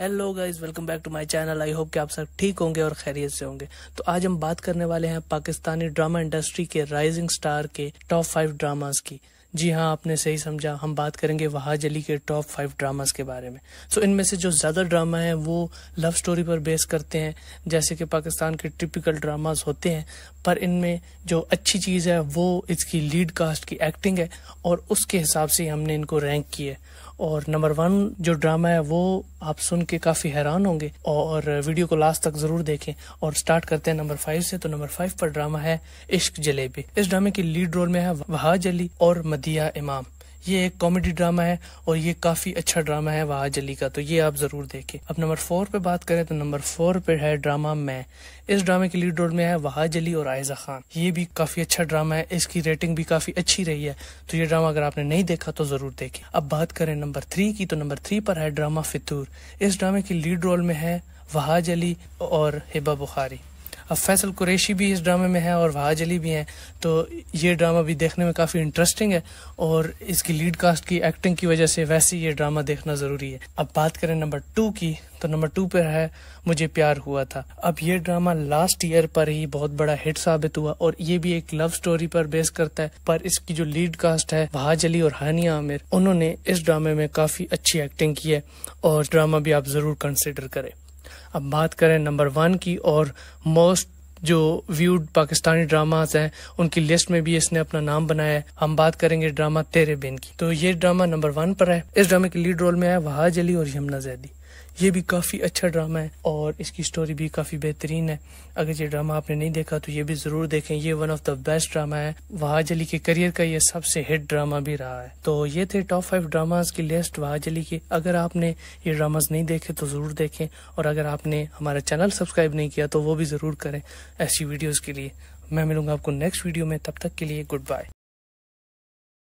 hello guys welcome back to my channel I hope कि आप सब ठीक होंगे और खैरियत से होंगे तो आज हम बात करने वाले हैं पाकिस्तानी ड्रामा इंडस्ट्री के राइजिंग स्टार के टॉप फाइव ड्रामास की जी हाँ आपने सही समझा हम बात करेंगे वहाज अली के टॉप फाइव ड्रामास के बारे में सो so, इनमें से जो ज़्यादा ड्रामा है वो लव स्टोरी पर बेस करते हैं जैसे कि पाकिस्तान के टिपिकल ड्रामास होते हैं पर इनमें जो अच्छी चीज़ है वो इसकी लीड कास्ट की एक्टिंग है और उसके हिसाब से हमने इनको रैंक किया और नंबर वन जो ड्रामा है वो आप सुन के काफी हैरान होंगे और वीडियो को लास्ट तक जरूर देखें और स्टार्ट करते हैं नंबर फाइव से तो नंबर फाइव पर ड्रामा है इश्क जलेबी इस ड्रामे की लीड रोल में है वहाज अली और मदिया इमाम ये एक कॉमेडी ड्रामा है और ये काफ़ी अच्छा ड्रामा है वहाज जली का तो ये आप ज़रूर देखें अब नंबर फोर पे बात करें तो नंबर फोर पे है ड्रामा मैं इस ड्रामे के लीड रोल में है वहा जली और आयजा खान ये भी काफ़ी अच्छा ड्रामा है इसकी रेटिंग भी काफ़ी अच्छी रही है तो ये ड्रामा अगर आपने नहीं देखा तो ज़रूर देखे अब बात करें नंबर थ्री की तो नंबर थ्री पर है ड्रामा फितूर इस ड्रामे की लीड रोल में है वहाज अली और हिबा बुखारी अब फैसल कुरैशी भी इस ड्रामे में है और वहाज अली भी हैं तो ये ड्रामा भी देखने में काफ़ी इंटरेस्टिंग है और इसकी लीड कास्ट की एक्टिंग की वजह से वैसे ये ड्रामा देखना ज़रूरी है अब बात करें नंबर टू की तो नंबर टू पर है मुझे प्यार हुआ था अब ये ड्रामा लास्ट ईयर पर ही बहुत बड़ा हिट साबित हुआ और ये भी एक लव स्टोरी पर बेस करता है पर इसकी जो लीड कास्ट है वहाज अली और हानिया आमिर उन्होंने इस ड्रामे में काफ़ी अच्छी एक्टिंग की है और ड्रामा भी आप ज़रूर कंसिडर करें अब बात करें नंबर वन की और मोस्ट जो व्यूड पाकिस्तानी ड्रामास हैं उनकी लिस्ट में भी इसने अपना नाम बनाया है हम बात करेंगे ड्रामा तेरे बिन की तो ये ड्रामा नंबर वन पर है इस ड्रामे के लीड रोल में है वहाज अली और यमुना जैदी ये भी काफ़ी अच्छा ड्रामा है और इसकी स्टोरी भी काफ़ी बेहतरीन है अगर ये ड्रामा आपने नहीं देखा तो ये भी ज़रूर देखें ये one of the best drama है वहाज अली के करियर का ये सबसे हिट ड्रामा भी रहा है तो ये थे टॉप फाइव ड्रामाज की लिस्ट वहाज अली की अगर आपने ये ड्रामाज नहीं देखे तो ज़रूर देखें और अगर आपने हमारा चैनल सब्सक्राइब नहीं किया तो वो भी ज़रूर करें ऐसी वीडियोज़ के लिए मैं मिलूंगा आपको नेक्स्ट वीडियो में तब तक के लिए गुड बाय